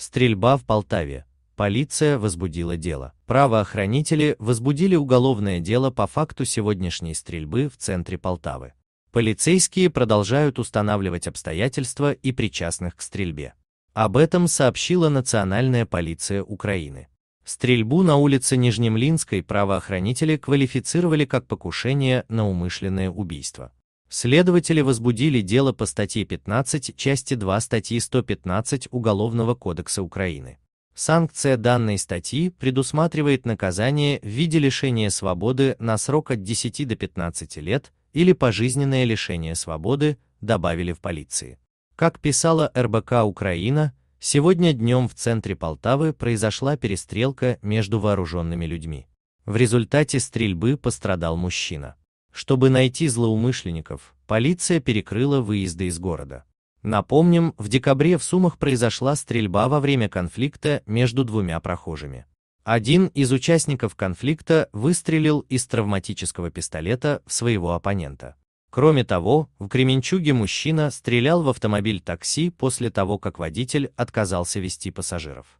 Стрельба в Полтаве. Полиция возбудила дело. Правоохранители возбудили уголовное дело по факту сегодняшней стрельбы в центре Полтавы. Полицейские продолжают устанавливать обстоятельства и причастных к стрельбе. Об этом сообщила Национальная полиция Украины. Стрельбу на улице Нижнемлинской правоохранители квалифицировали как покушение на умышленное убийство. Следователи возбудили дело по статье 15 части 2 статьи 115 Уголовного кодекса Украины. Санкция данной статьи предусматривает наказание в виде лишения свободы на срок от 10 до 15 лет или пожизненное лишение свободы, добавили в полиции. Как писала РБК Украина, сегодня днем в центре Полтавы произошла перестрелка между вооруженными людьми. В результате стрельбы пострадал мужчина. Чтобы найти злоумышленников, полиция перекрыла выезды из города. Напомним, в декабре в Сумах произошла стрельба во время конфликта между двумя прохожими. Один из участников конфликта выстрелил из травматического пистолета в своего оппонента. Кроме того, в Кременчуге мужчина стрелял в автомобиль такси после того, как водитель отказался вести пассажиров.